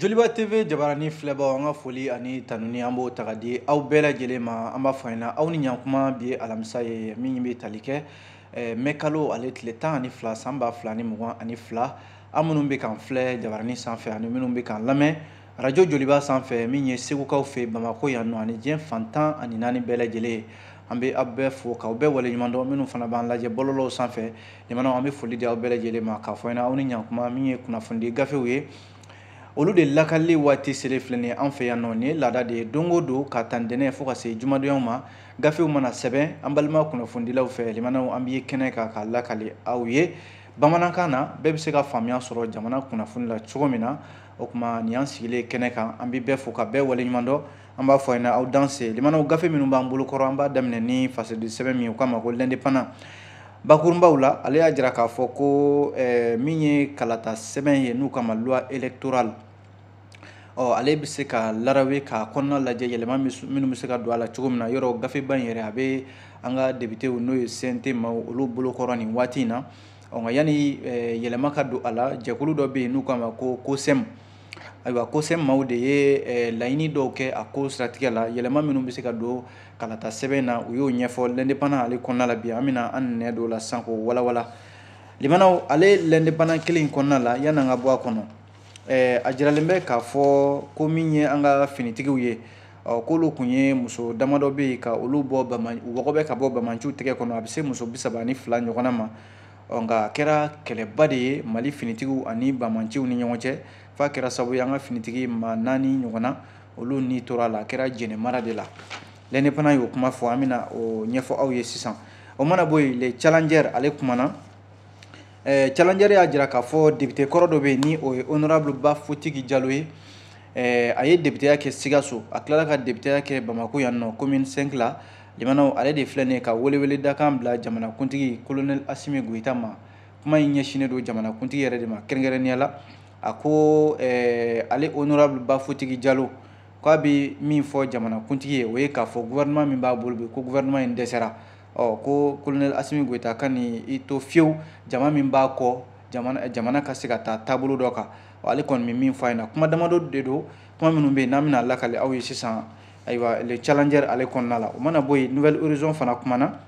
joliba tv jabarani filɛbaw an ka foli ani tanuni an b'o taga di aw bɛɛ lajɛlen ma an b'a fɔ ɲɛna aw ni ɲankuma bi ye alamisa ye min bɛ tali kɛ eh, mɛ kalo ale tile tan ani fila san ba fila ani mugan ani fila an minnu bɛ k'an filɛ jabarani sanfɛ ani minnu bɛ k'an lamɛn radio joliba sanfɛ min ye segukaw fɛ bamako yan nɔ ani diɲɛ fantan ani naani bɛɛ lajɛlen ye an bɛ aw bɛɛ fo k'aw bɛɛ waleɲuman dɔn minnu fana b'an lajɛ bɔlɔlɔw sanfɛ limanaw an bɛ foli di aw bɛɛ lajɛlen ma k'a fɔ ɲɛna aw ni ɲankuma min ye kunnafonidi gafew ye olu de lakalili waati sele filɛ nin an fɛ yan nɔ nin ye laada de ye don o don ka tan ntɛnɛn fo ka se jumadonyaw ma gafew mana sɛbɛn an balima kunnafonidilaw fɛ limanaw an b'i kɛnɛ kan k'a lakali aw ye bamanankan na bɛɛ bɛ se ka faamuya sɔrɔ jamana kunnafoni la cogo min na o kuma nin y'an sigilen kɛnɛ kan an bɛ bɛɛ fo ka bɛɛ waleɲuman dɔn an b'a fɔ a ɲɛna aw danse limanaw gafe minnu b'an bolo kɔrɔ an b'a daminɛ ni fasoden sɛbɛn min ye o k'a ma ko lɛndepana bakurunbaw la ale y'a jira k'a fɔ ko eh, min ye kalata sɛbɛn ye n'u kama loi électorale ɔ ale bɛ se ka larawe k'a kɔnɔna lajɛ yɛlɛma minnu bɛ se ka don a la cogo min na yɔrɔ gafeba in yɛrɛ a bɛ an ka debitew n'o ye cnt ma olu bolokɔrɔ nin waati in na ɔ nka yanni yɛlɛma ka don a la jɛkulu dɔ bɛ yen n'u k'a ma ko kosɛm ayiwa kosɛm maaw de ye laɲini dɔw kɛ a ko siratigɛ la yɛlɛma minnu bɛ se ka don kalata sɛbɛn na u y'o ɲɛfɔ lɛndepana ale kɔnɔna la bi an bɛna an nɛ don o la sisan k'o walawala limanaw ale lɛndepana kelen in kɔnɔna la yanni an ka bɔ a kɔnɔ Eh, a jiralen bɛ k'a fɔ ko min ye an ka finitigiw ye k'olu tun ye muso damadɔ bɛ yen ka olu bɔ baman u wɔgɔbɛ ka bɔ bamanciw tɛgɛ kɔnɔ a bɛ se muso bi saba ni fila ɲɔgɔnna ma nka a kɛra kɛlɛba de ye mali finitigiw ani bamanciw ni ɲɔgɔn cɛ f'a kɛra sababu ye an ka finitigi maa naani ɲɔgɔnna olu ni tora a la a kɛra jɛnɛ mara de la lɛnɛ fana y'o kuma fɔ an bɛna o ɲɛfɔ aw ye sisan o mana bɔ yen le challenger ale kumana Eh, challenger y'a jira k'a fɔ député kɔrɔ dɔ bɛ yen ni o ye honorable bafotigi jalo ye eh, a ye députéya kɛ sikaso a tilala ka députéya kɛ bamako yan nɔ commune 5 la limanaw ale de filɛ nin ka welewele dakan bila jamanakuntigi colonel asimi goyita ma kuma in ɲɛsinnen don jamanakuntigi yɛrɛ de ma kɛrɛnkɛrɛnnenya la a ko eh, ale honorable bafotigi jalo k'a bɛ min fɔ jamanakuntigi ye o ye k'a fɔ gouvernement min b'a bolo bi ko gouvernement in dɛsɛra ɔ ko kolonɛli asimi goyita ka i to fiyewu jama min b'a kɔ jamana, jamana ka se ka taa taabolo dɔ kan ale kɔni bɛ min fɔ a ɲɛna kuma damadɔ de do kuma minnu bɛ yen n'an bɛna lakali aw ye sisan ayiwa le challenger ale kɔnɔna la o mana bɔ yen nouvelle horizon fana kumana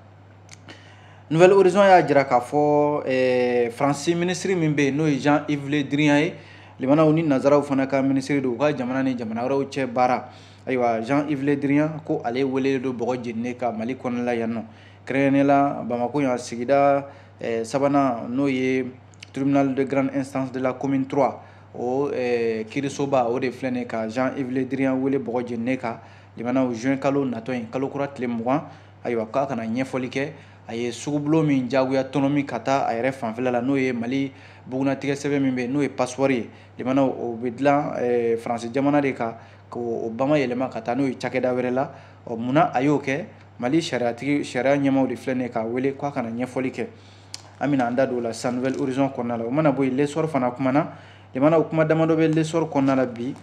nouvelle horizon y'a jira k'a fɔ eh, faransi minisiri min be yen n'o ye jean yves le drian ye limanaw ni nazaraw fana ka minisiri don u ka jamana ni jamana wɛrɛw cɛ baara ayiwa jean yves le drian ko ale welelen don bɔgɔ jeninen ka mali kɔnɔna yan nɔ kɛrɛnkɛrɛnnela bamako yan sigida eh, sabanan n'o ye tribunal de grande instance de la commune 3 o eh, kirisoba o de filɛ nin ka jean yves le drian wele bɔgɔ jenine kan limanaw juin kalo natɔ ye kalo kura tile mugan ayiwa k'a kana ɲɛfɔli kɛ a ye sugubulo min jagoya tɔnɔ min ka taa a yɛrɛ fanfɛla la n'o ye mali bugunatigɛ sɛbɛn min bɛ n'o ye pasipɔri ye limanaw o bɛ dilan eh, faransi jamana de kan k'o bama yɛlɛma ka taa n'o ye cakɛda wɛrɛ la ɔ munna a y'o kɛ mali sariyatigi sariya ɲɛmaw de filɛ ne k'a wele ko kana ɲɛfɔli kɛ an bɛna an da don la sisan nouvelle horizon kɔnɔna la o mana bɔ yen lesɔri fana kumana limana o kuma damadɔ bɛ lesɔri kɔnɔna la bi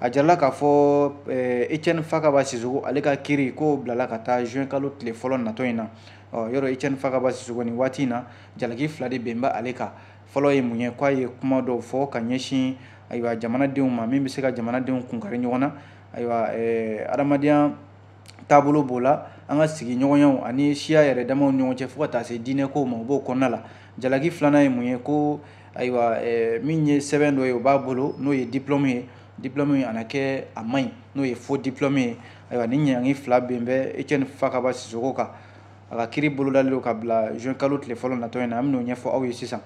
a jirala k'a fɔ eh, etienne fakaba sisogo ale ka kiri ko bilala ka taa juin kalo tile fɔlɔ natɔ in na yɔrɔ etienne fakaba sisogo nin waati in na jalaki fila de bɛn bɛ ale ka fɔlɔ ye mun ye k'a ye kuma dɔw fɔ ka ɲɛsin ayiwa jamanadenw ma min bɛ se ka jamanadenw kunkari ɲɔgɔn na ayiwa eh, adamadenya taabolo b'o la an ka sigiɲɔgɔnyaw ani siya yɛrɛ damaw ni ɲɔgɔn cɛ fo ka taa se diinɛkow ma u b'o kɔnɔna la jalaki filanan ye mun ye ko ayiwa min ye sɛbɛn dɔ ye o b'a bolo n'o ye diplɔmu ye diplɔmu ye ana kɛ a man ɲi n'o ye fo diplɔmu ye ayiwa ni ɲangi fila ben bɛ etiɛni fakaba sisoko kan a ka kiri bolodali do ka bila juin kalo tile fɔlɔ natɔ ye na an ben'o ɲɛfɔ aw ye sisan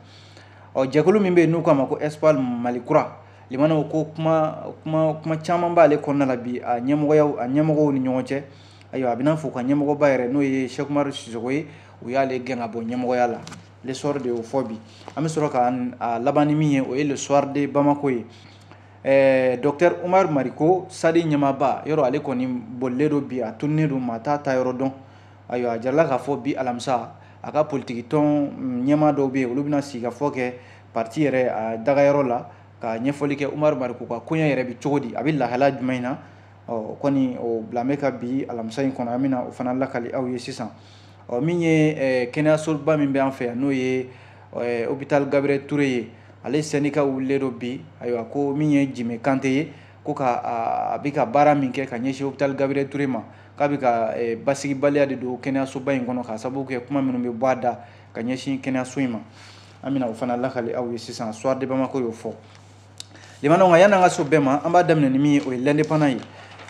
ɔ jɛkulu min be yen n'u k'a ma ko espoir malikura limanaw ko kuma kuma kuma caaman b'ale kɔnɔna la bi a ɲɛmɔgɔyaw a ɲɛmɔgɔw ni ɲɔgɔn cɛ ayiwa a bɛna fɔ u ka ɲɛmɔgɔba yɛrɛ n'o ye sɛkumaru sisogo ye u y'ale gɛn ka bɔ ɲɛmɔgɔya la l'espoir de y'o fɔ bi an be sɔrɔ ka a laban min ye o ye lesoir de bamako ye ɛɛ docteur umaru mariko sadi ɲɛmaba yɔrɔ ale kɔni bolilen don bi mm, a tununnen don maa t'a ta yɔrɔ dɔn ayiwa a jirala k'a fɔ bi alamisa a ka politiki tɔn ɲɛmaa dɔw bɛ yen olu bɛna sigi ka fɔ kɛ parti yɛrɛ a dagayɔrɔ la ka ɲɛfɔli kɛ umaru mariko ka koɲɛ yɛrɛ bi cogo di a bɛ lahala jumɛn na o kɔni o bila n bɛ ka bi alamisa in kɔnɔ an bɛna o fana lakali aw ye sisan ɔ min ye kɛnɛyasoba min bɛ an fɛ yan n'o ye hôpital gabriel ture ye ale sɛndika wulilen do bi ayiwa ko min ye jime kante ye ko ka a bɛ ka baara min kɛ ka ɲɛsin hôpital gabriel ture ma k'a bɛ ka basigibaliya de don kɛnɛyasoba in kɔnɔ k'a sababu kɛ kuma minnu bɛ bɔ a da ka ɲɛsin kɛnɛyaso in ma an bɛna o fana lakali aw ye sisan soir debamako y'o fɔ limanaw kan yanni an ka so bɛɛ ma an b'a daminɛ ni min ye o ye l'indépendant ye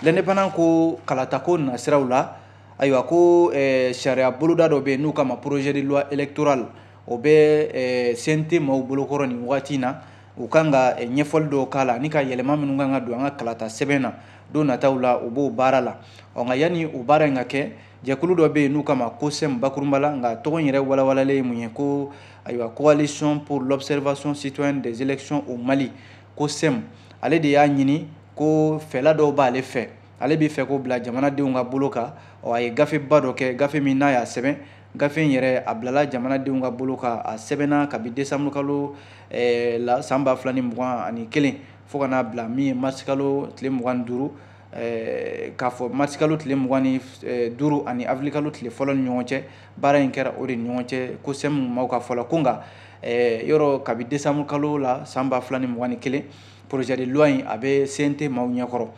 lɛndepana ko kalatako nana siraw la ayiwa ko eh, sariya boloda dɔ bɛ yen n'u kama projet de loi électoral o bɛ cnt maw bolokɔrɔ nin wagati in na u kan ka ɲɛfɔli dɔw k'a la ani ka yɛlɛma minnu kan ka don an ka kalata sɛbɛn na don nataw la u b'o baara la ɔ nka yanni o baara in ka kɛ jɛkulu dɔ bɛ yen n'u kama ko sɛm bakurunba la nka tɔgɔ in yɛrɛ walawalalen ye mun ye ko ayiwa coalition pour l'observation citoyenne des élections au mali ko sɛm ale de y'a ɲini ko fɛla dɔw b'ale fɛ ale b'i fɛ k'o bila jamanadenw ka bolo kan a ye gafeba dɔ kɛ gafe min n'a y'a sɛbɛn gafe in yɛrɛ a bilala jamanadenw ka bolo kan a sɛbɛnna kabi desanburu kalo eh, la san ba fila ni mugan ani kelen fo ka n'a bila min ye marisikalo tile mugan ni duuru eh, k'a fɔ marisikalo tile mugan ni eh, duuru ani afilikalo tile fɔlɔ ni ɲɔgɔn cɛ baara in kɛra o de ni ɲɔgɔn cɛ ko sɛmu maw ka fɔla ko nka Eh, yɔrɔ kabi desanburu kalo la san ba fila ni mugan ni kelen projet de loi in a bɛ cnt maaw ɲɛkɔrɔ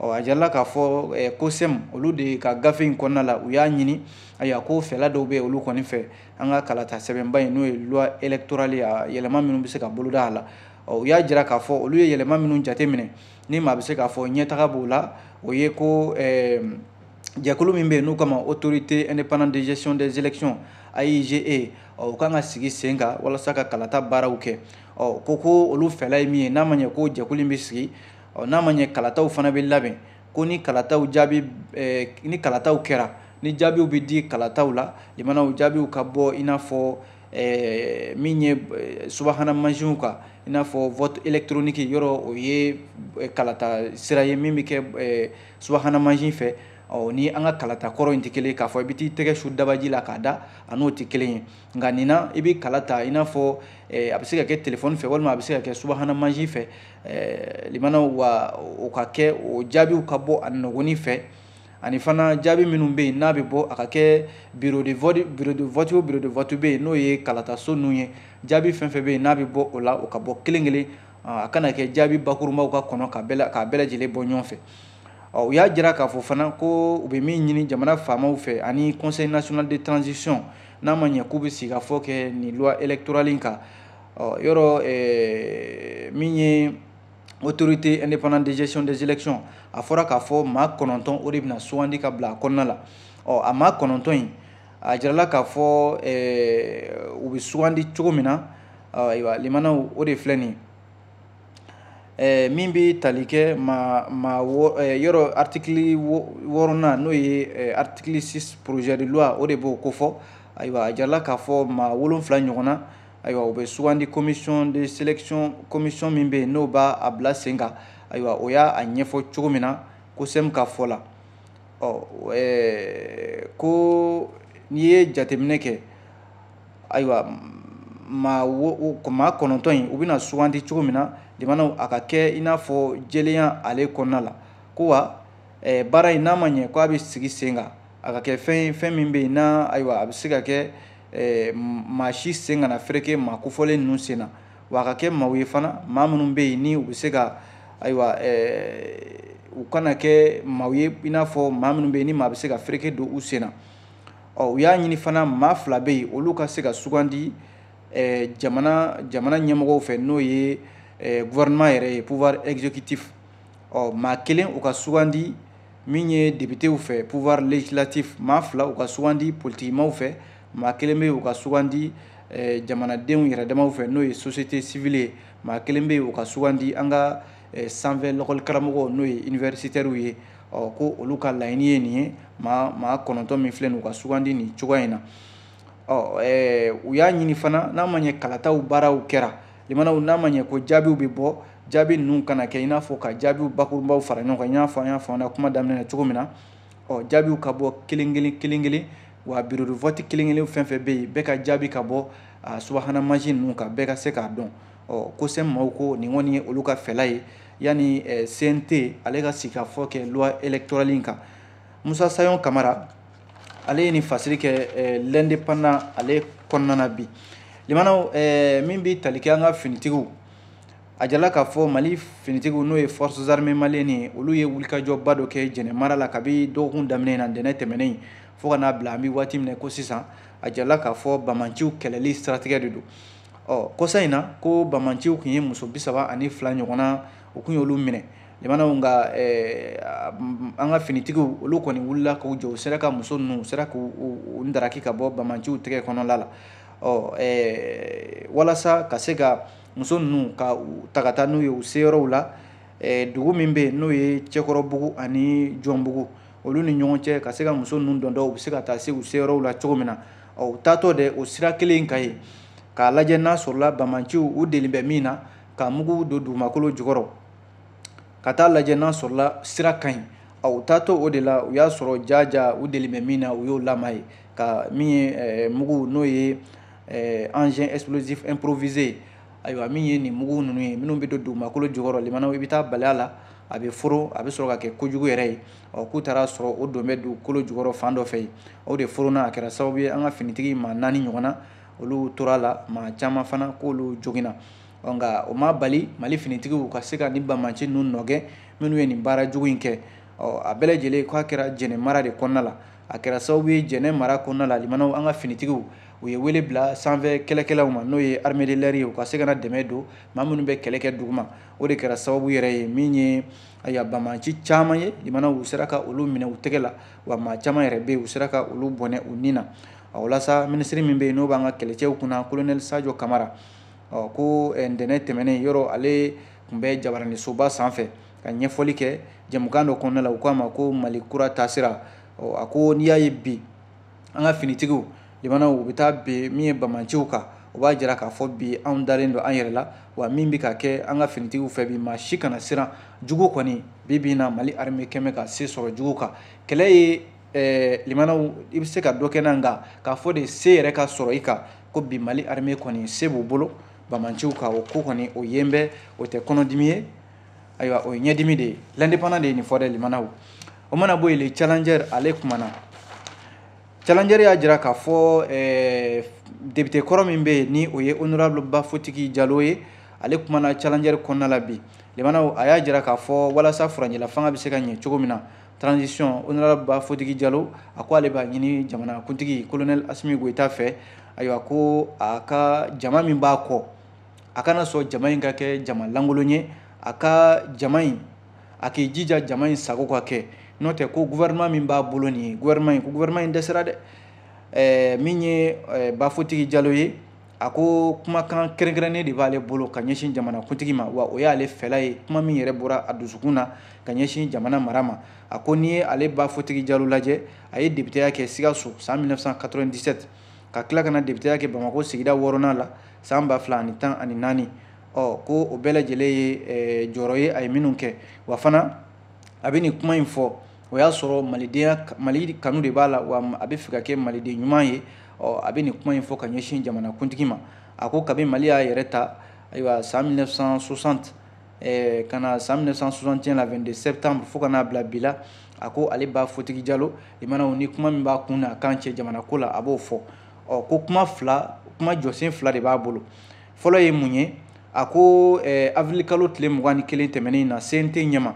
ɔ a jirala k'a fɔ eh, kosɛm olu de ka gafe in kɔnɔna la u e y'a ɲini ayiwa ko fɛla dɔw bɛ olu kɔni fɛ an ka kalata sɛbɛnba ye n'o ye loi électorale a yɛlɛma minnu bɛ se ka boloda a la ɔ u y'a jira k'a fɔ olu ye yɛlɛma minnu jate minɛ ni maa bɛ se k'a fɔ ɲɛtaga b'o la o ye ko eh, jɛkulu min bɛ yen n'u kama autorité indépendante de gestion des élections aige o kan ka sigi sen kan walasa ka kalata baaraw kɛ ɔ ko ko olu fɛla ye min ye n'a ma ɲɛ ko jɛkulu in bɛ sigi ɔ n'a ma ɲɛ kalataw fana bɛ labɛn ko ni kalataw jaabi ni kalataw kɛra ni jaabiw bɛ di kalataw la limanaw jaabiw ka bɔ i n'a fɔ min ye subahana mansinw kan i n'a fɔ vote électronique yɔrɔ o ye kalata sira ye min bɛ kɛ subahana mansin fɛ ɔ ni an ka kalata kɔrɔ in tɛ kelen k'a fɔ i bɛ t'i tɛgɛ su dabaji la k'a da a n'o tɛ kelen ye nka nin na i bɛ kala ta i n'a fɔ a bɛ se ka kɛ telefɔni fɛ walima a bɛ se ka kɛ subahana mansin fɛ limana wa o ka kɛ o jaabiw ka bɔ a nɔgɔnin fɛ ani fana jaabi minnu bɛ yen n'a bɛ bɔ a ka kɛ bureau de vote bureau de vote o bureau de vote bɛ yen n'o ye kalataso ninnu ye jaabi fɛn fɛn bɛ yen n'a bɛ bɔ o la o ka bɔ kelen kelen a kana kɛ jaabi bakurunbaw ka kɔnɔ ka bɛɛ lajɛlen bɔ ɲɔgɔn fɛ u y'a jira k'a fɔ fana ko u bɛ min ɲini jamana faamaw fɛ ani conseil national de transition n'a ma ɲɛ k'u bɛ sigikafɔ kɛ nin loi électorale in kan ɔ yɔrɔ ɛɛ min ye autorité indépendante de gestion des élections a fɔra k'a fɔ maa kɔnɔntɔn o de bɛna sugandi ka bila a kɔnɔna la ɔ a maa kɔnɔntɔn in a jirala k'a fɔ ɛɛ u bɛ sugandi cogo min na ayiwa limanaw o de filɛ nin ye eh, min bɛ tali kɛ ma ma wɔ eh, yɔrɔ artikili wɔɔrɔnan n'o ye eh, artikili six projet de loi o de b'o kofɔ ayiwa a jirala k'a fɔ maa wolonfila ɲɔgɔn na ayiwa o bɛ sugandi commission de sélection commission min bɛ yen n'o b'a a bila sen kan ayiwa o y'a ɲɛfɔ cogo min na ko sɛm ka fɔ la ɔ ɛɛ eh, ko n'i ye jateminɛ kɛ ayiwa maa wo maa kɔnɔntɔn in u bɛna sugandi cogo min na. limanaw a ka kɛ i n'a fɔ jelenya ale kɔnɔna la ko wa eh, baara in n'a ma ɲɛ ko a bɛ sigi sen kan a ka kɛ fɛn ye fɛn min bɛ yen n'a ayiwa a bɛ se ka kɛ eh, maa si sen kana fereke maa kofɔlen ninnu sen na wa a ka kɛ maaw ye fana maa minnu bɛ yen ni u bɛ se ka ayiwa eh, u kana kɛ maaw ye i n'a fɔ maa minnu bɛ yen ni maa bɛ se ka fereke don u sen na ɔ u y'a ɲini fana maa fila bɛ yen olu ka se ka sugandi eh, jamana jamana ɲɛmɔgɔw fɛ n'o ye Eh, gouvernement yɛrɛ ye pouvoir exécutif ɔ maa kelen u ka sugandi min ye députéw fɛ pouvoir législatif maa fila u ka sugandi politikimaw fɛ maa kelen bɛ yen u ka sugandi eh, jamanadenw yɛrɛ damaw fɛ n'o ye société civile eh, ye maa kelen bɛ yen u ka sugandi an ka sanfɛ lakɔlikaramɔgɔw n'o ye universitaires ye ɔ ko olu ka laɲini ye nin ye maa maa kɔnɔntɔn min filɛ nin u ka sugandi nin cogoya in na ɔ ɛɛ u y'a ɲini fana n'a ma ɲɛ kalataw baaraw kɛra. limanaw n'a ma ɲɛ ko jaabiw bɛ bɔ jaabi ninnu kana kɛ i n'a fɔ ka jaabiw bakurunbaw fara ɲɔgɔn kan i n'a fɔ an y'a fɔ an ka kuma daminɛ na cogo min na ɔ jaabiw ka bɔ kelen kelen kelen kelen wa biro de vote kelen kelen fɛn fɛn bɛ yen bɛɛ ka jaabi ka bɔ a subahana mansin ninnu kan bɛɛ ka se k'a dɔn ɔ kosɛn maaw ko nin kɔni ye olu ka fɛla ye yanni cnt ale ka sigi ka fɔ kɛ loi électorale in kan musa sayon kamara ale ye nin fasiri kɛ l'indépendant ale kɔnɔna na bi limanaw eh, min bi tali kɛ an ka finitigiw a jala k'a fɔ mali finitigiw n'o ye forces armées maliennes ye olu ye wulikajɔba dɔ kɛ jɛnɛ mara la kabi dɔgɔkun daminɛ in na ntɛnɛn tɛmɛnen in fo ka n'a bila an bi waati min na ko sisan a jala k'a fɔ bamanciw kɛlɛli siratigɛ de don ɔ kosa in na ko bamanciw tun ye muso bi saba ani fila ɲɔgɔnna u tun y'olu minɛ jamanaw nka an ka finitigiw olu kɔni wulila k'u jɔ u sera ka muso ninnu u sera k'u ndaraki ka bɔ bamanciw tɛgɛ kɔnɔla la ɔ ɛɛ walasa ka se ka muso ninnu ka u ta ka taa n'u ye u seyɔrɔw la ɛɛ dugu min bɛ yen n'o ye cɛkɔrɔbugu ani jɔnbugu olu ni ɲɔgɔn cɛ ka se ka muso ninnu dɔndɔ u bɛ se ka taa se u seyɔrɔw la cogo min na ɔ u taatɔ dɛ o sira kelen in ka ye k'a lajɛ n'a sɔrɔla bamanciw u deli bɛ min na ka mugu don dugumakolo jukɔrɔ ka taa lajɛ n'a sɔrɔla sira ka ɲi ɔ u taatɔ o de la u y'a sɔrɔ jaja u deli bɛ min na u y'o lama ka min ye ɛɛ mugu n'o ye Eh, engin explosif improvisé ayiwa min ye nin mugu ninnu ye minnu bɛ don dugumakolo jukɔrɔ limanaw i bɛ taa bali a la a bɛ foro a bɛ sɔrɔ ka kɛ kojugu yɛrɛ ye ɔ k'u taara sɔrɔ o don bɛ dugukolo jukɔrɔ fan dɔ fɛ yen o de foronna a kɛra sababu ye an ka finitigi maa naani ɲɔgɔn na olu tora la maa caman fana k'olu joginna nka o ma bali mali finitigiw ka se ka nin banbanci ninnu nɔgɛ minnu ye nin baara jugu in kɛ ɔ a bɛɛ lajɛlen k'a kɛra jɛnɛ mara de kɔnɔna la a kɛra sababu ye jɛnɛ mara kɔnɔna la limanaw an ka finitigiw u ye wele bila sanfɛ kɛlɛkɛlaw ma n'o ye armée de l'air ye u ka se ka na dɛmɛ don maa minnu bɛ kɛlɛ kɛ duguma o de kɛra sababu yɛrɛ ye min ye aya banbanci caman ye limana u sera ka olu minɛ u tɛgɛ la wa maa caman yɛrɛ bɛ yen u sera ka olu bɔnɛ u nin na o la sa minisiri min bɛ yen n'o b'an ka kɛlɛcɛw kunna colonel sadio kamara ɔ ko ntɛnɛn tɛmɛnen yɔrɔ ale tun bɛ jabaranisoba sanfɛ ka ɲɛfɔli kɛ jɛmukan dɔ kɔnɔna la u k'a ma ko mali kura taasira a ko n'i y'a ye bi an ka finitigiw jamanaw u bɛ taa bɛn min ye bamanciw kan o b'a jira k'a fɔ bi anw dalen don an yɛrɛ la wa min bɛ ka kɛ an ka finitigiw fɛ bi maa si kana siran jugu kɔni bi bi in na mali arime kɛmɛ ka se sɔrɔ jugu kan kɛlɛ ye ɛɛ limanaw i bɛ se ka dɔ kɛ n'a nka k'a fɔ de se yɛrɛ ka sɔrɔ i kan ko bi mali arime kɔni se b'u bolo bamanciw kan o ko kɔni o yen bɛ o tɛ kɔnɔdimi ye ayiwa o ye ɲɛdimi de ye l'indépendant de ye nin fɔ dɛ limanaw o mana bɔ yen le challenger ale kumana challenger y'a jira k'a fɔ eh, debite kɔrɔ min bɛ yen ni o ye honorable bafotigi jalo ye ale kumana challenger kɔnɔna la bi limanaw a y'a jira k'a fɔ walasa furanjɛla fanga bɛ se ka ɲɛ cogo min na transition honorable bafotigi jalo a ko ale b'a ɲini jamana kuntigi colonel asimi goyita fɛ ayiwa ko a ka jama min b'a kɔ a kana sɔn jama in ka kɛ jama lankolon ye a ka jama in a k'i jija jama in sago ka kɛ n'o tɛ ko gouvernement min b'a bolo nin ye gouvernement in ko gouvernement in dɛsɛra dɛ ɛɛ eh, min ye ɛɛ eh, bafotigi jalo ye a ko kumakan kɛrɛnkɛrɛnnen de b'ale bolo ka ɲɛsin jamanakuntigi ma wa o y'ale fɛla ye kuma min yɛrɛ bɔra a dusukun na ka ɲɛsin jamana mara ma a ko n'i ye ale bafotigi jalo lajɛ a ye debiteya kɛ sikaso san 1997 ka tila ka na debiteya kɛ bamako sigida wɔɔrɔnan la san ba fila ani tan ani naani ɔ ko o bɛɛ lajɛlen ye ɛɛ eh, jɔyɔrɔ ye a ye minnu kɛ wa fana a bɛ nin kuma in fɔ o y'a sɔrɔ malidenya mali kanu de b'a la wa a bɛ fɛ ka kɛ maliden ɲuman ye ɔ a bɛ nin kuma in fɔ ka ɲɛsin jamanakuntigi ma a ko kabi mali y'a yɛrɛ ta ayiwa san 1960 eh, ka na san 1961 la 22 septembre fo ka n'a bila bi la a ko ale b'a fotigi jalo i mana o ni kuma min b'a kun na a kan cɛ jamanako la a b'o fɔ ɔ ko kuma fila kuma jɔsen fila de b'a bolo fɔlɔ ye mun ye a ko eh, avilikalo tile mugan ni kelen tɛmɛnen na cnt ɲɛma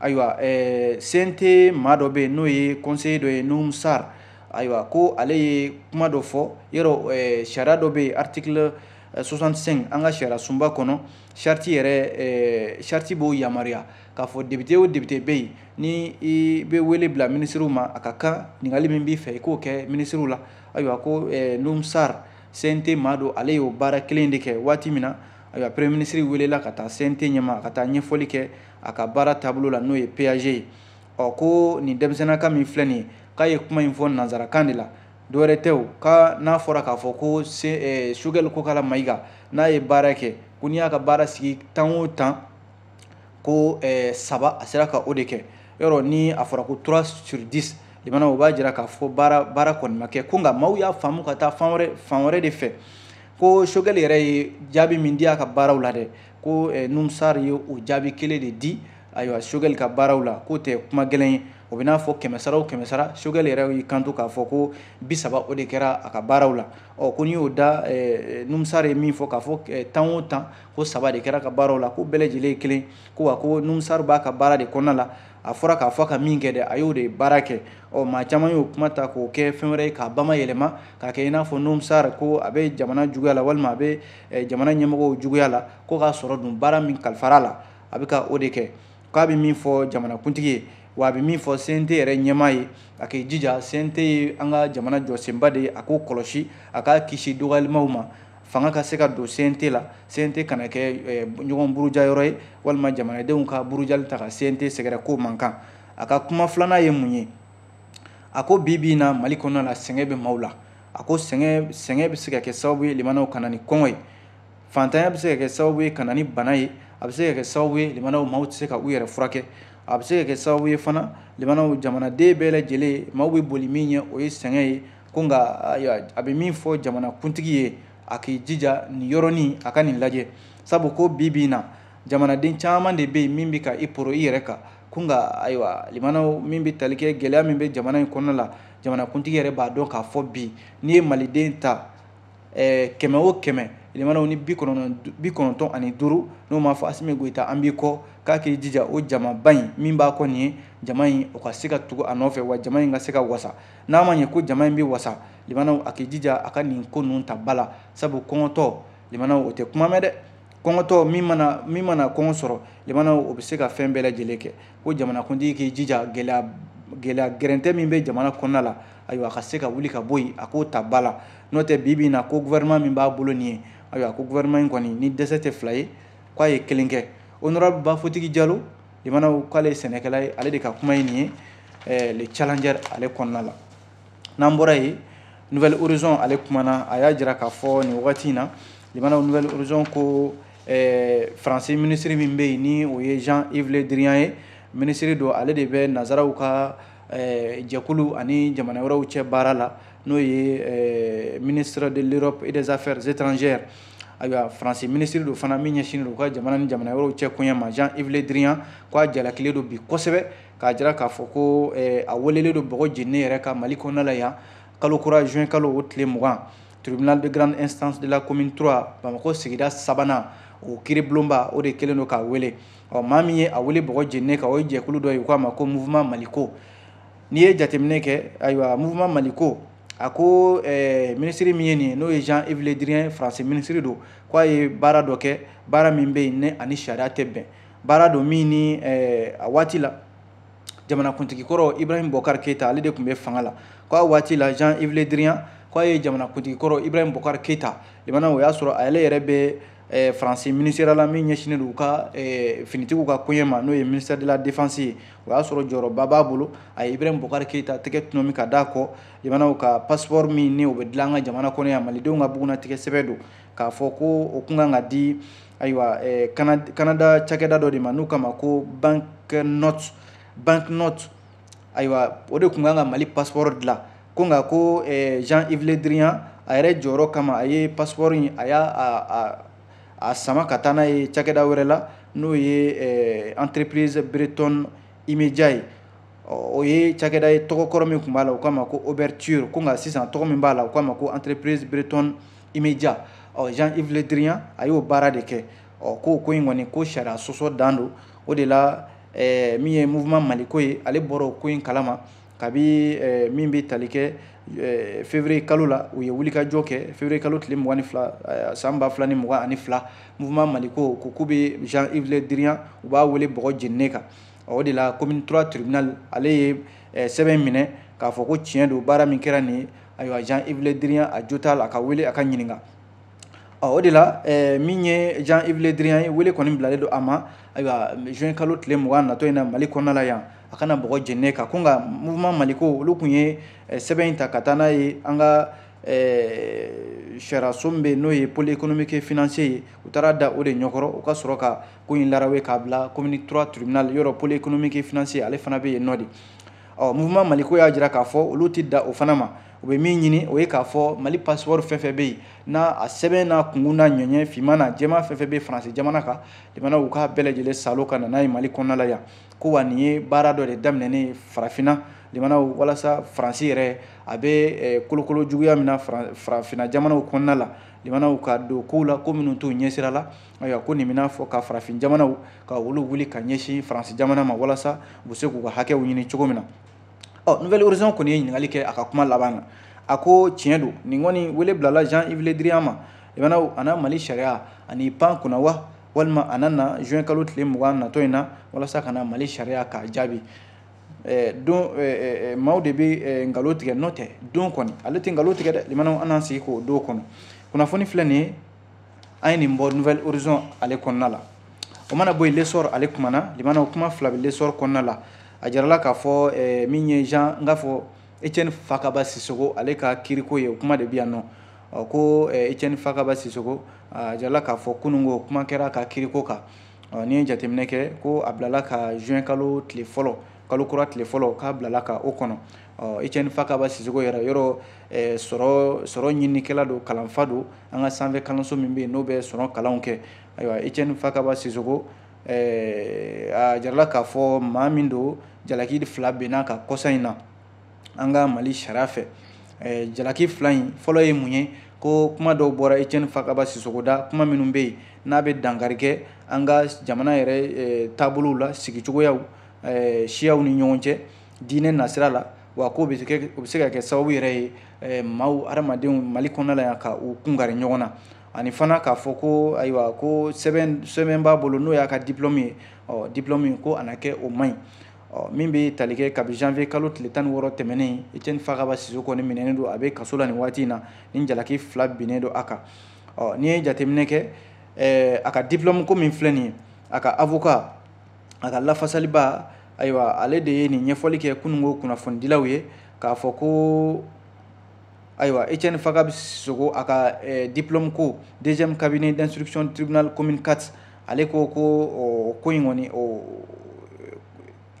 ayiwa eh, sente maa dɔ bɛ yen n'o ye conseiller dɔ ye noum sar ayiwa ko ale ye kuma dɔ fɔ yɔrɔ eh, sariya dɔ bɛ yen article 65 eh, an ka sariya sunba kɔnɔ sariti yɛrɛ sariti eh, b'o yamaruya k'a fɔ debite o debite bɛ yen ni i bɛ wele bila minisiriw ma a ka kan ɲininkali min b'i fɛ i k'o kɛ minisiriw la ayiwa ko eh, noum sar sente maa don ale y'o baara kelen de kɛ waati min na ayiwa premier ministre welela ka taa cnt ɲɛma ka taa ɲɛfɔli kɛ a ka baara taabolo la n'o ye pag ye ɔ ko nin denmisɛnnaka min filɛ nin ye k'a ye kuma in fɔ nansarakan de la dɔwɛrɛ tɛ o ka n'a fɔra k'a fɔ ko eh, sugɛli ko kala mayiga n'a ye baara kɛ ko n'i y'a ka baara sigi tan o tan ko eh, saba a sera ka o de kɛ yɔrɔ ni a fɔra ko 3 sur 10 limana o b'a jira k'a fɔ baara baara kɔni ma kɛ ko nka maaw y'a faamu ka taa fan wɛrɛ fan wɛrɛ de fɛ ko shogɛl yɛrɛ ye jaabi min di a ka baaraw la dɛ ko numsar ye o jaabi kelen de di ayiwa shogɛl ka baaraw la k'o tɛ kuma gɛlɛn ye o bɛ n'a fɔ kɛmɛ sara o kɛmɛ sara shogɛl yɛrɛ y'i kanto k'a fɔ ko bi saba o de kɛra a ka baaraw la ɔ ko n'i y'o da numusar ye min fɔ k'a fɔ tan o tan ko saba de kɛra a ka baaraw la ko bɛɛ lajɛlen ye kelen ko wa ko numusar b'a ka baara de kɔnɔna la a fɔra k'a fɔ ka min kɛ dɛ a y'o de baara kɛ ɔ maa caman y'o kuma ta k'o kɛ fɛn wɛrɛ ye k'a bama yɛlɛma k'a kɛ i n'a fɔ nomsar ko a bɛ jamana juguya la walima a bɛ jamana ɲɛmɔgɔw juguya la ko k'a sɔrɔ dun baara min kalifara la a bɛ ka o de kɛ k'a bɛ min fɔ jamanakuntigi ye wa a bɛ min fɔ CNT yɛrɛ ɲɛmaa ye a k'i jija CNT ye an ka jamana jɔsenba de ye a k'o kɔlɔsi a k'a kisi dɔgɔyalimaw ma fanga ka se ka don cnt la cnt kana kɛ eh, ɲɔgɔn buruja yɔrɔ ye walima jamanadenw ka burujali ta ka cnt sɛgɛrɛ ko man kan a ka kuma filanan ye mun ye a ko bi bi na mali kɔnɔna la sɛgɛn bɛ maw la a ko sɛgɛn sɛgɛn bɛ se ka kɛ sababu ye limanaw kana ni kɔngɔ ye fantanya bɛ se ka kɛ sababu ye kana ni bana ye a bɛ se ka kɛ sababu ye limanaw maaw tɛ se ka u yɛrɛ furakɛ a bɛ se ka kɛ sababu ye fana limanaw jamanaden bɛɛ lajɛlen maaw bɛ boli min ye o ye sɛgɛn ye ko nka a bɛ min fɔ jamana kuntigi ye a ni jija akani laje a lajɛ sabu ko bi bi in na jamanaden de be mimbi min ka i poro i yɛrɛ limana mimbi talike ayiwa mimbi min bɛ tali min bɛ jamana kunti kɔnɔna yɛrɛ b'a dɔn k'a fɔ bi n'i ye maliden ta ɛɛ eh, kɛmɛ o kɛmɛ limanaw ni bi kɔnɔntɔn bi ton ani duru n'o ma fɔ asimi goita an b'i kɔ k'a k'i jija o jamaba in min b'a kɔ nin ye jama in o ka se ka tugu a nɔfɛ wa jama in ka se ka wasa n'a ma ɲɛ ko jama in bɛ wasa limanaw a k'i jija a ka nin ko ninnu ta ba la sabu kɔngɔtɔ limanaw o tɛ kuma mɛn dɛ kɔngɔtɔ min mana min mana kɔngɔ sɔrɔ limanaw o bɛ se ka fɛn bɛɛ lajɛlen kɛ ko jamanakuntigi k'i jija gɛlɛya gɛlɛya gɛrɛntɛ min bɛ jamana kɔnɔna la ayiwa a ka se ka wuli ka bɔ yen a k'o ta ba la n'o tɛ bi bi in na ko gouvernement min b'a bolo nin ye ayiwa ko gouvernement in kɔni ni dɛsɛ tɛ fila ye k'a ye kelen kɛ honorable bafotigi jalo i mana k'ale ye sɛnɛkɛla ye ale de ka kuma ye nin ye eh, le challenger ale kɔnɔna la n'an bɔra ye nouvelle horizon ale kumana a y'a jira k'a fɔ nin wagati in na limana nouvelle horizon ko eh, français ministre min bɛ yen ni o ye jean yves le drian ye ministre don ale de bɛ nazaraw ka eh, jɛkulu ani jamana wɛrɛw cɛ baara la n'o ye eh, ministre de l'europe et des affaires étrangères ayiwa faransi minisiri do fana min ɲɛsinin do u ka jamana ni jamana wɛrɛw cɛ koɲɛ ma jean ive le drian k'a jalakilen do bi kosɛbɛ k'a jira k'a fɔ ko eh, a welelen do bɔgɔ jenine yɛrɛ ka mali kɔnɔna la yan kalo kura juin kalo o tile mugan tribunal de grande instance de la commune 3 bamako sigida sabanan o kiribulonba o de kelen do k'a wele ɔ maa min ye a wele bɔgɔ jenine kan o ye jɛkulu dɔ ye u k'a ma ko mouvement maliko n'i ye jateminɛ kɛ ayiwa mouvement maliko a ko eh, ɛɛ minisiri min ye nin ye n'o ye jean yves le drian faransi minisiri don k'a ye baara dɔ kɛ baara min be yen ni ani sariya tɛ bɛn baara do min ni ɛɛ a waati la jamanakuntigi kɔrɔ ibrahim bɔkari keta ale de kun bɛ fanga la ko a waati la jean yves le drian k'a ye jamanakuntigi kɔrɔ ibrahim bɔkari keyita limana o y'a sɔrɔ ale yɛrɛ bɛ Eh, faransi minisiri la min ɲɛsinen do u ka eh, finitigiw ka koɲɛ ma n'o ye ministère de la défense ye o y'a sɔrɔ jɔyɔrɔba b'a bolo a ye ibrahim bokari keyita tɛgɛ tunɔ min ka daa kɔ jamanaw ka passeport min ni o bɛ dilan an ka jamana kɔnɔ ya malidenw ka bugunatigɛ sɛbɛ don k'a fɔ ko o kun kan ka di ayiwa ah, kanada eh, cakɛda dɔ de ma n'u kama ko banknot banknot ayiwa ah, o de kun kan ka mali passeport dilan ko nka ko jean yves le drian a yɛrɛ jɔyɔrɔ kama a ye passeport in a y'a a sama ka taa n'a ye cakɛda wɛrɛ la n'o ye eh, entreprise breton imedia ye o ye cakɛda ye tɔgɔ kɔrɔ min tun b'a la o k'a ma ko oberture ko nka sisan tɔgɔ min b'a la o k'a ma ko entreprise breton imedia ɔ jean ive le drian a y'o baara de kɛ ɔ ko ko in kɔni ko sariya sɔsɔ dan don o de la eh, min ye mouvement maliko ye ale bɔra o ko in kalama kabi eh, min bɛ tali kɛ eh, fevrier kalo la u ye wulikajɔ kɛ fevrier kalo tile mugan ni fila eh, san ba fila ni mugan ani fila mouvement maliko ko k'u bɛ jean yves le drian u b'a wele bɔgɔ jeninen kan o de la commune trois tribunal ale ye eh, sɛbɛn minɛ k'a fɔ ko tiɲɛ don baara min kɛra nin ye ayiwa jean yves le drian a jo t'a la a ka wele a ka ɲininka o ah, de la eh, min ye jean ive le drian ye wele kɔni bilalen don a ma ayiwa juin kalo tile mugan natɔ in na mali kɔnɔna la yan ah, a kana bɔgɔ jɛnɛ kan ko nka mouvement maliko olu tun ye eh, sɛbɛn in ta ka taa n'a ye an ka eh, sariya so min bɛ yen n'o ye pôle économique financier ye u taara da o de ɲɛkɔrɔ u ka sɔrɔ ka ko in larawe k'a bila commune trois tribunal yɔrɔ pôle économique financier ale fana bɛ yen nɔ de ɔ mouvement maliko y'a jira k'a fɔ olu ti da o fana ma u bɛ min ɲini o ye k'a fɔ mali passeport fɛn fɛn bɛ yen n'a a sɛbɛn n'a kungu n'a ɲɔɲɛ finman na jɛman fɛn fɛn bɛ faransi jamana kan jamana u k'a bɛɛ lajɛlen salo ka na n'a ye mali kɔnɔna la yan ko wa nin ye baara dɔ de daminɛnen ye farafinna jamanaw walasa faransi yɛrɛ a bɛ eh, kolokolo juguya min na farafinna jamanaw kɔnɔna la jamanaw ka don kow la ko minnu t'u ɲɛsira la ayiwa ko nin bɛna fɔ ka farafin jamanaw ka olu wuli ka ɲɛsin faransi jamana ma walasa u bɛ se k'u ka hakɛw ɲini cogo min na ɔ nouvelle horizon kɔni ye ɲininkali kɛ a ka kuma laban na a ko tiɲɛ don nin kɔni wele bilala jean yves le ma jamanaw a n'a mali sariya ani pan kunna wa walima a na na juin kalo tile mugan natɔ in na walasa ka na mali sariya k'a jaabi Eh, don eh, eh, maaw de bɛ nkalon tigɛ nɔ tɛ don kɔni ale tɛ nkalon tigɛ dɛ limanaw an n'an sigi k'o don kɔnɔ kunnafoni filɛ nin ye an ye nin bɔ nouvelle horizon ale kɔnɔna la o mana bɔ yen lesor ale kumana limanaw kuma fila bɛ lesor kɔnɔna la a jirala k'a fɔ min ye jean n k'a fɔ etienne fakaba sisoko ale ka kiriko ye o kuma de bɛ yan nɔ ko etienne fakaba sisoko a jirala k'a fɔ kununko kuma kɛra a ka kiriko kan n'i ye jateminɛ kɛ ko a bilala ka juin kalo tile fɔlɔ kalo kura tile fɔlɔ k'a bilala ka o kɔnɔ ɔ icɛni fakaba sisogo yɛrɛ yɔrɔ sɔrɔ sɔrɔ ɲinikɛla don kalanfa don an ka sanfɛ kalanso min bɛ yen n'o bɛ sɔrɔ kalanw kɛ ayiwa icɛni fakaba sisogo a jirala k'a fɔ maa min don jalaki fila bɛnna ka kɔsa in na an ka mali sariya fɛ jalaki fila in fɔlɔ ye mun ye ko kuma dɔw bɔra icɛni fakaba sisogoda kuma minnu bɛ yen n'a bɛ dankari kɛ an ka jamana yɛrɛ taabolow la sigicogoyaw Eh, siyaw ni ɲɔgɔn cɛ diinɛ nasira la wa ko bɛ se ka kɛ sababu yɛrɛ ye maaw adamadenw mali kɔnɔna la yan ka u kunkari ɲɔgɔn na ani fana k'a fɔ ko ayiwa ko sɛbɛn sɛbɛn b'a bolo n'o y'a ka diplɔme ye ɔ diplɔme ko a na kɛ o man ɲi ɔ min bɛ tali kɛ kabi janvier kalo tile tan ni wɔɔrɔ tɛmɛnen etienne fagaba siso kɔni minɛnen don a bɛ kaso la nin waati in na nin jalaki fila binnen don a kan ɔ n'i ye jateminɛ kɛ ɛɛ eh, a ka diplɔme ko min filɛ nin ye a ka avocat a ka lafasaliba ayiwa ale de ye nin ɲɛfɔli kɛ kunungo kunnafonidilaw ye k'a fɔ ko ayiwa etienne faga be sogo a ka eh, diplôme ko deuxième cabinet d'instruction tribunal commune 4 ale ko ko o ko ɲi kɔni o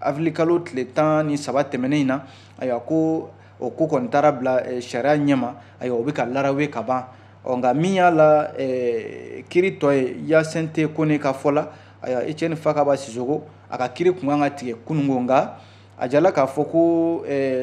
afilikalo tile tan ni saba tɛmɛnen in na ayiwa ko o ko kɔni taara bila eh, sariya ɲɛma ayiwa o be ka larawe ka ban ɔ nka min y'a la eh, kiiri tɔ ye yasɛnte kone ka fɔ la ayiwa etienne faga b'a sisogo a ka kiri kun kan ka tigɛ kunungo nka a jala k'a fɔ ko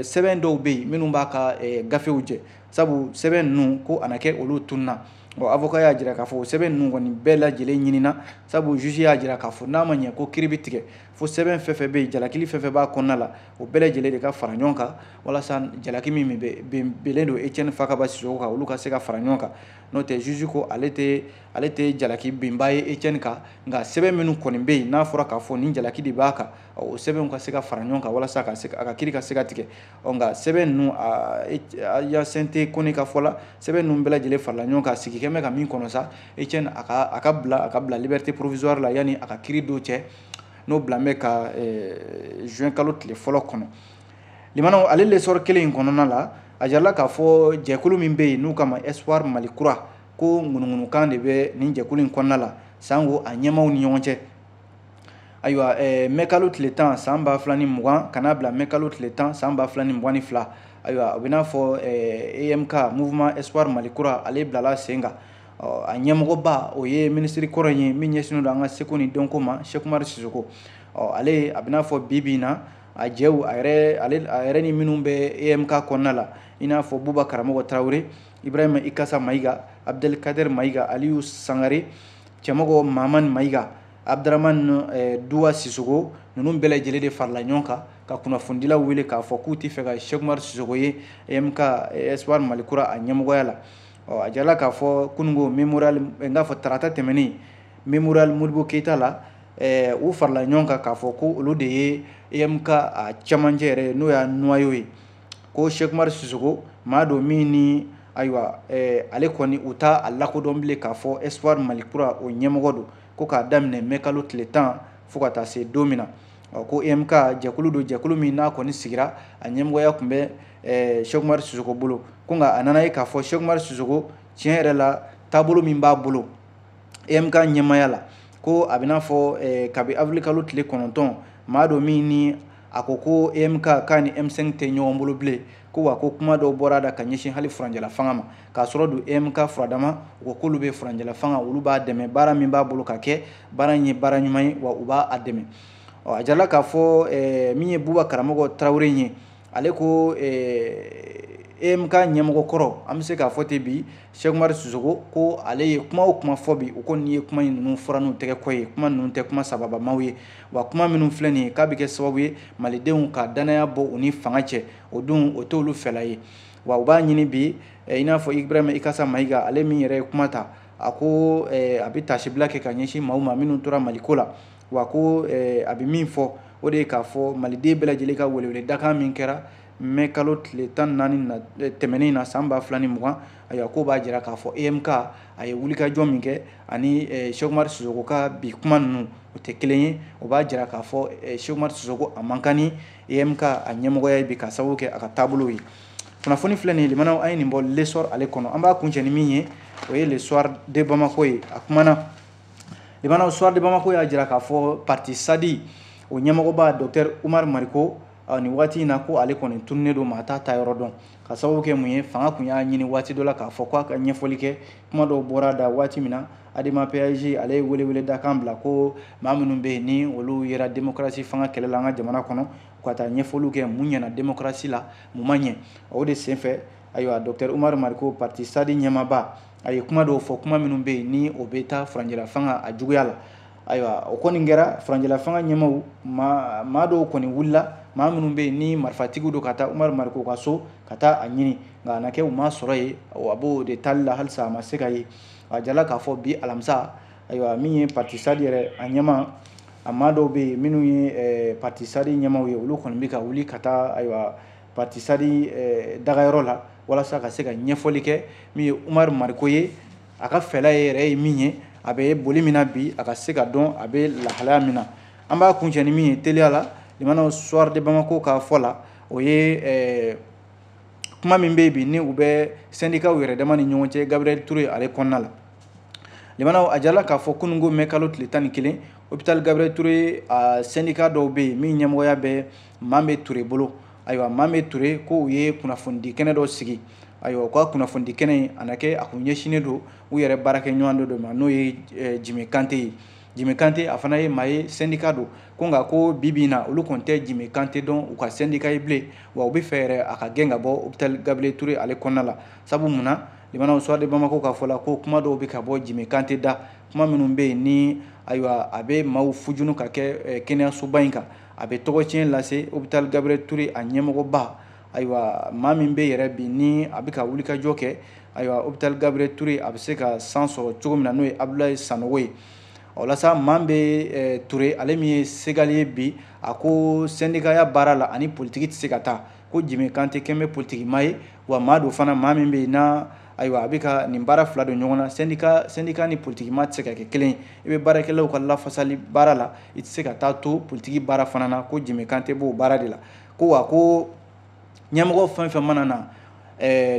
sɛbɛn dɔw bɛ yen minnu b'a ka gafew jɛ sabu sɛbɛn ninnu ko a na kɛ olu tununa bon avocat y'a jira k'a fɔ o sɛbɛn ninnu kɔni bɛɛ lajɛlen ɲinina sabu juge y'a jira k'a fɔ n'a ma ɲɛ ko kiiri bɛ tigɛ fo sɛbɛn fɛn fɛn bɛ yen jalakili fɛn fɛn b'a kɔnɔna la o bɛɛ lajɛlen de ka fara ɲɔgɔn kan walasa jalaki min bɛ bɛnbɛnlen don etienne fakaba sisoko kan olu ka se ka fara ɲɔgɔn kan n'o tɛ juge ko ale tɛ ale tɛ jalaki bɛnba ye etienne kan nka sɛbɛn minnu kɔni bɛ yen n'a fɔra k'a fɔ nin jalaki de b'a kan o sɛbɛnw ka se ka fara ɲɔgɔn kan walasa ka se a ka kiri ka se ka tigɛ ɔ nka sɛbɛn ninnu a yasente kone ka fɔ la sɛbɛn ninnu bɛɛ lajɛlen farala ɲɔgɔn kan sigi kɛmɛ ka min kɔnɔ sa etienne a ka a ka bila a ka bila liberté provisoire la yanni a ka kiri don cɛ n'o bila mɛ ka eh, juin kalo tile fɔlɔ kɔnɔ limanaw ale lesɔrɔ kelen in kɔnɔna la a jirala k'a fɔ jɛkulu min bɛ yen n'u kama espoir mali kura ko ŋunuŋunukan de bɛ nin jɛkulu in kɔnɔna la sanko a ɲɛmaw ni ɲɔgɔn cɛ ayiwa eh, mɛkalo tile tan san ba fila ni mugan ka n'a bila mɛkalo tile tan san ba fila ni mugan ni fila ayiwa o bɛ n'a fɔ eh, amk mouvement espoir malikura ale bilala sen kan a ɲɛmɔgɔba o ye minisiri kɔrɔ ye min ɲɛsinnen don an ka seko ni dɔnko ma sekumaru sisoko ale a bɛ n'a fɔ bi bi in na a jɛw a yɛrɛ ale a yɛrɛ ni minnu bɛ amk kɔnɔna la i n'a fɔ buba karamɔgɔ tarawele ibrahima ikasa maiga abdɛlkader maiga aliyu sangare cɛmɔgɔ mamani maiga abdramani eh, duwa sisogo ninnu bɛɛ lajɛlen de farala ɲɔgɔn kan ka kunnafonidilaw wele k'a fɔ k'u tɛ fɛ ka sekumaru sisogo ye amk espoir malikura a ɲɛmɔgɔya la a jirala k'a fɔ kunugo memorial n k'a fɔ tarata tɛmɛnen memorial modibo keyita la u farala ɲɔgɔn kan k'a fɔ ko olu de ye emk a cɛmancɛ yɛrɛ n'o y'a noyo ye ko shɛkumari susogo maa don min ni ayiwa ale kɔni u ta a lakodɔn bilen k'a fɔ espoir malikura o ɲɛmɔgɔ don ko k'a daminɛ mɛkalo tile tan fo ka taa se don min na ko emk jɛkulu don jɛkulu min n'a kɔni sigira a ɲɛmɔgɔya tun bɛ shɛkumari susogo bolo ko nka a nana ye k'a fɔ sɛkumari sisoko tiɲɛ yɛrɛ la taabolo min b'a bolo emk ɲɛmaya la ko a bɛ fɔ eh, kabi avili tile kɔnɔntɔn maa dɔ min ni a ko ko emk k'a ni m5 tɛ ɲɔgɔn bolo bilen ko wa ko kuma dɔ bɔra da ka ɲɛsin hali furanjɛla fanga ma k'a sɔrɔ don emk furadama u ko k'olu bɛ furanjɛla fanga olu b'a dɛmɛ baara min b'a bolo ka kɛ baara ye baara ɲuman ye wa u b'a a dɛmɛ a jarala k'a fɔ eh, min ye buba karamɔgɔ tarawele ye ale ko eh, EMK ɲɛmɔgɔ kɔrɔ an bɛ se k'a fɔ ten bi Cheikh Umar Sisoko ko ale ye kuma o kuma fɔ bi u kɔni ye kuma ninnu fɔra n'u tɛgɛ kɔ ye kuma ninnu tɛ kuma sababamaw ye wa kuma minnu filɛ nin ye k'a bɛ kɛ sababu ye malidenw ka danaya bɔ u ni fanga cɛ o dun o t'olu fɛla ye wa u b'a ɲini bi i n'a fɔ Ibrahima Ikasa Mayiga ale min yɛrɛ ye kuma ta a ko a bɛ tasibila kɛ ka ɲɛsin maaw ma minnu tora Maliko la wa ko a bɛ min fɔ o de ye k'a fɔ maliden bɛɛ lajɛlen ka welewele dakan min kɛra mai kalo tile tan naani na tɛmɛnen na san ba fila ni mugan ayiwa ko b'a jira k'a fɔ emk a ye wulikajɔ min kɛ ani euh, sekumari sosoko ka bi kuma ninnu o tɛ kelen ye o b'a jira k'a fɔ sekumari sosoko a man ka ni emk a ɲɛmɔgɔya ye bi ka sababu kɛ a ka taabolo ye kunnafoni filɛ nin limanaw an ye nin bɔ lesɔr ale kɔnɔ an b'a kuncɛ ni min ye o ye lesɔr de bamako ye a kumana limanaw soir de bamako y'a jira k'a fɔ parti sadi o ɲɛmɔgɔba dɔctɛr umar mariko nin wagati in na ko ale kɔni tununnen don maa t'a ta yɔrɔ dɔn ka sababu kɛ mun ye fanga tun y'a ɲini waati dɔ la k'a fɔ k'a ka ɲɛfɔli kɛ kuma dɔw bɔra da waati min na adama page ale ye welewele da kan bila ko maa minnu bɛ yen ni olu yera demokarasi fanga kɛlɛ la an ka jamana kɔnɔ ka taa ɲɛfɔliw kɛ mun ɲɛna demokarasi la mun ma ɲɛ o de senfɛ ayiwa dr umaru mariko parti sadi ɲɛmaba a ye kuma dɔw fɔ kuma minnu bɛ yen ni o bɛ taa furanjɛla fanga a juguya la ayiwa o kɔni kɛra farajɛla fanga ɲɛmaw ma maa dɔw kɔni wulila maa minnu bɛ yen ni marifatigiw don ka taa umaru mariko ka so ka taa a ɲini nka a na kɛ u ma sɔrɔ yen a b'o de tali la halisa a ma se ka ye a jala k'a fɔ bi alamisa ayiwa min ye parti sali yɛrɛ a ɲɛma a maa dɔw bɛ yen minnu ye ɛɛ e, parti sali ɲɛmaw ye olu kɔni bɛ ka wuli ka taa ayiwa parti sali ɛɛ e, dagayɔrɔ la walasa ka se ka ɲɛfɔli kɛ min ye umaru mariko ye a ka ye yɛrɛ ye min ye a bɛ boli min na bi a ka se ka dɔn a bɛ lahalaya min na an b'a kuncɛ ni min ye teliya la limanaw soir de bamako ka fɔ la o ye eh, kuma min bɛ bi ni u bɛ syndikaw yɛrɛ dama ni ɲɔgɔn cɛ gabriel ture ale kɔnɔna la limanaw a jala k'a fɔ kunungo mɛ kalo tile tan ni kelen hôpital gabriel ture a syndicat dɔw bɛ yen min ɲɛmɔgɔya bɛ maa bɛ ture bolo ayiwa maa bɛ ture ko u ye kunnafonidi kɛnɛ dɔ sigi ayiwa u ka kunnafonidi kɛnɛ a na kɛ a kun ɲɛsinnen don u yɛrɛ baarakɛ ɲɔgɔn dɔ dɔ ma n'o ye eh, jimi kante ye jimi kante a fana ye maa ye sɛndika don ko nka ko bibi na olu kɔni tɛ jimi kante dɔn u ka sɛndika ye bilen wa u be fɛ yɛrɛ a ka gɛn ka bɔ hôpital gabriel ture ale kɔnɔna la sabu mun na limanaw soir de bamako k'a fɔ la ko kuma dɔw be ka bɔ jimi kante da kuma minnu be yen ni ayiwa a be maw fujunu ka kɛ kɛnɛyasoba ɲi kan a be tɔgɔtiɲɛ lase hôpital gabriel ture a ɲɛmɔgɔba ayiwa maa min bɛ yɛrɛ bi ni a bɛ ka wulikajɔ kɛ ayiwa hôpital gabriel ture a bɛ se ka san sɔrɔ cogo min na n'o ye abdulayi sanogo ye o sa maa min bɛ ture ale min ye segali ye bi a ko sɛndikaya baara la ani politiki tɛ se ka taa ko jimi kante kɛn bɛ politikima ye wa maa don fana maa min bɛ yen n'a ayiwa a bɛ ka nin baara fila don ɲɔgɔn na sɛndika sɛndika ni politikima tɛ se ka kɛ kelen ye i bɛ baarakɛlaw ka lafasali baara la i tɛ se ka taa to politiki baara fana na ko jimi kante b'o baara de la ko wa ko ɲɛmɔgɔ fɛn fɛn mana na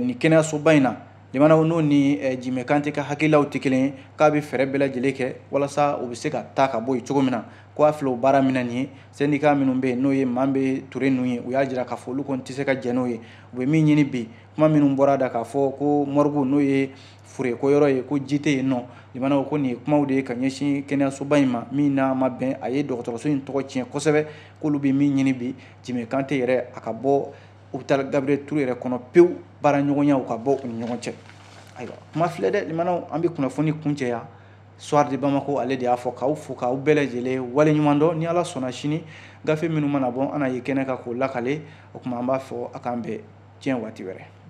ni kɛnɛyasoba in na limanaw n'o ni eh, jimɛ kante ka hakililaw tɛ kelen ye k'a bɛ fɛɛrɛ bɛɛ lajɛlen kɛ walasa u bɛ se ka taa ka bɔ yen cogo min na ko a filɛ o baara min na nin ye sɛndika minnu bɛ yen n'o ye maa bɛ ture ninnu ye u y'a jira k'a fɔ olu kɔni tɛ se ka jɛn n'o ye u bɛ min ɲini bi kuma minnu bɔra a da k'a fɔ ko mɔribu n'o ye fure ko yɔrɔ ye ko ji tɛ yen nɔ limanaw ko nin ye kumaw de ye ka ɲɛsin kɛnɛyasoba in ma min n'a ma bɛn a ye dɔgɔtɔrɔso in tɔgɔ tiɲɛ kosɛbɛ k'olu bɛ min ɲini bi jimɛ kante yɛrɛ a ka bɔ hôpital gabriel ture yɛrɛ kɔnɔ pewu baara ɲɔgɔnyaw ka bɔ u ni ɲɔgɔn cɛ ayiwa kuma filɛ dɛ limanaw an bɛ kunnafoni kuncɛya soir de bamako ale de y'a fɔ k'aw fo k'aw bɛɛ lajɛlen waleɲuman dɔ ni ala sɔnna sini gafe minnu mana bɔ an na ye kɛnɛ kan k'o lakale o tuma an b'a fɔ a k'an bɛn diɲɛ waati wɛrɛ